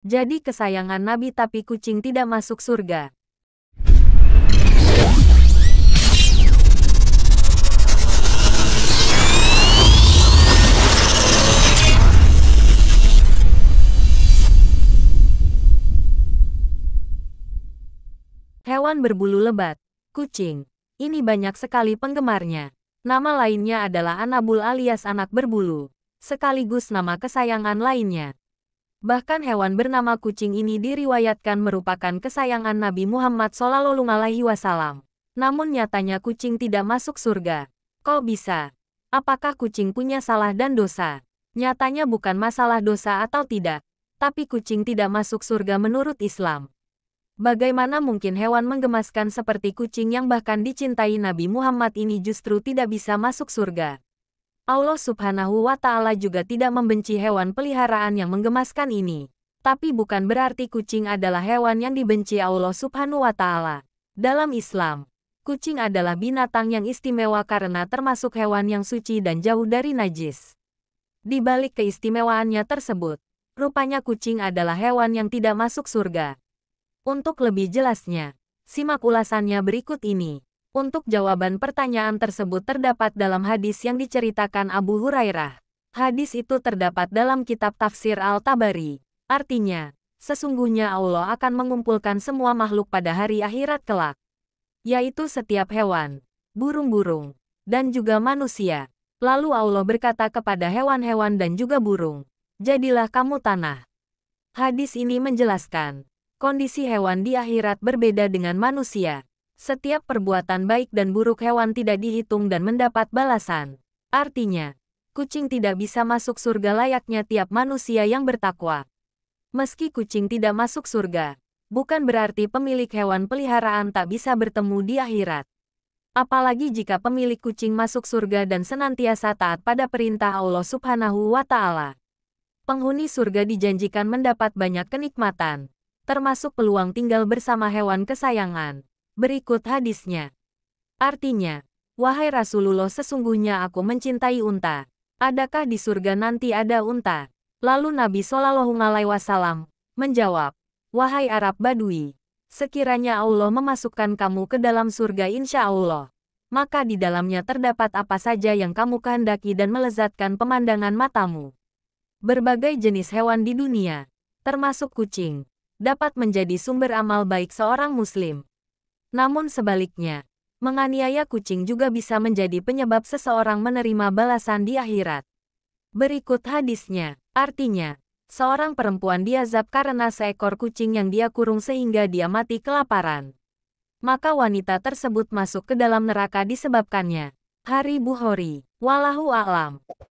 Jadi kesayangan Nabi tapi kucing tidak masuk surga. Hewan berbulu lebat, kucing. Ini banyak sekali penggemarnya. Nama lainnya adalah anabul alias anak berbulu, sekaligus nama kesayangan lainnya. Bahkan hewan bernama kucing ini diriwayatkan merupakan kesayangan Nabi Muhammad SAW. Namun nyatanya kucing tidak masuk surga. Kok bisa? Apakah kucing punya salah dan dosa? Nyatanya bukan masalah dosa atau tidak, tapi kucing tidak masuk surga menurut Islam. Bagaimana mungkin hewan menggemaskan seperti kucing yang bahkan dicintai Nabi Muhammad ini justru tidak bisa masuk surga? Allah subhanahu wa ta'ala juga tidak membenci hewan peliharaan yang menggemaskan ini. Tapi bukan berarti kucing adalah hewan yang dibenci Allah subhanahu wa ta'ala. Dalam Islam, kucing adalah binatang yang istimewa karena termasuk hewan yang suci dan jauh dari najis. Di balik keistimewaannya tersebut, rupanya kucing adalah hewan yang tidak masuk surga. Untuk lebih jelasnya, simak ulasannya berikut ini. Untuk jawaban pertanyaan tersebut terdapat dalam hadis yang diceritakan Abu Hurairah. Hadis itu terdapat dalam kitab tafsir Al-Tabari. Artinya, sesungguhnya Allah akan mengumpulkan semua makhluk pada hari akhirat kelak, yaitu setiap hewan, burung-burung, dan juga manusia. Lalu Allah berkata kepada hewan-hewan dan juga burung, "Jadilah kamu tanah." Hadis ini menjelaskan, kondisi hewan di akhirat berbeda dengan manusia. Setiap perbuatan baik dan buruk hewan tidak dihitung dan mendapat balasan. Artinya, kucing tidak bisa masuk surga layaknya tiap manusia yang bertakwa. Meski kucing tidak masuk surga, bukan berarti pemilik hewan peliharaan tak bisa bertemu di akhirat. Apalagi jika pemilik kucing masuk surga dan senantiasa taat pada perintah Allah Subhanahu wa Ta'ala. Penghuni surga dijanjikan mendapat banyak kenikmatan, termasuk peluang tinggal bersama hewan kesayangan. Berikut hadisnya. Artinya, Wahai Rasulullah sesungguhnya aku mencintai unta. Adakah di surga nanti ada unta? Lalu Nabi Shallallahu Alaihi Wasallam menjawab, Wahai Arab Badui, sekiranya Allah memasukkan kamu ke dalam surga insya Allah, maka di dalamnya terdapat apa saja yang kamu kehendaki dan melezatkan pemandangan matamu. Berbagai jenis hewan di dunia, termasuk kucing, dapat menjadi sumber amal baik seorang muslim. Namun sebaliknya, menganiaya kucing juga bisa menjadi penyebab seseorang menerima balasan di akhirat. Berikut hadisnya. Artinya, seorang perempuan diazab karena seekor kucing yang dia kurung sehingga dia mati kelaparan. Maka wanita tersebut masuk ke dalam neraka disebabkannya. Hari Buhori. Walahu a'lam.